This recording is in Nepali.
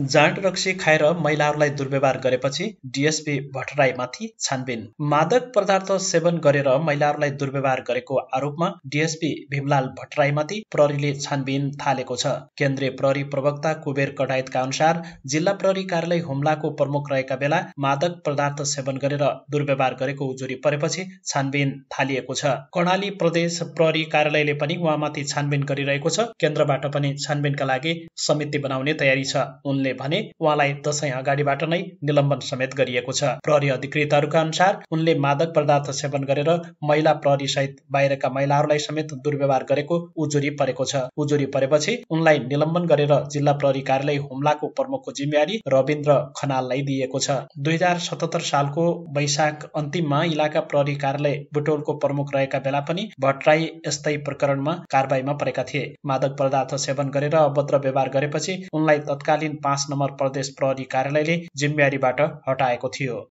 जाँड रक्सी खाएर महिलाहरूलाई दुर्व्यवहार गरेपछि डिएसपी भट्टराईमाथि छानबिन मादक पदार्थ सेवन गरेर महिलाहरूलाई दुर्व्यवहार गरेको आरोपमा डिएसपी भीमलाल भट्टराईमाथि प्रहरीले छानबिन थालेको छ केन्द्रीय प्रहरी प्रवक्ता कुबेर कडायतका अनुसार जिल्ला प्रहरी कार्यालय हुम्लाको प्रमुख रहेका बेला मादक पदार्थ सेवन गरेर दुर्व्यवहार गरेको उजुरी परेपछि छानबिन थालिएको छ कर्णाली प्रदेश प्रहरी कार्यालयले पनि उहाँमाथि छानबिन गरिरहेको छ केन्द्रबाट पनि छानबिनका लागि समिति बनाउने तयारी छ उनले भने उहाँलाई दशैं अगाडिबाट नै निलम्बन समेत गरिएको छ प्रहरी अधिकृतहरूका अनुसार उनले मादक पदार्थ सेवन गरेर महिला प्रहरी सहित बाहिरका महिलाहरूलाई समेत दुर्व्यवहार गरेको उजुरी परेको छ उजुरी परेपछि उनलाई निलम्बन गरेर जिल्ला प्रहरी कार्यालय हुम्लाको प्रमुखको जिम्मेवारी रविन्द्र खनाललाई दिएको छ दुई हजार सतहत्तर सालको वैशाख अन्तिममा इलाका प्रहरी कार्यालय बुटोलको प्रमुख रहेका बेला पनि भट्टराई यस्तै प्रकरणमा कारवाहीमा परेका थिए मादक पदार्थ सेवन गरेर अभद्र व्यवहार गरेपछि उनलाई तत्कालीन पाँच पाँच नम्बर प्रदेश प्रहरी कार्यालयले जिम्मेवारीबाट हटाएको थियो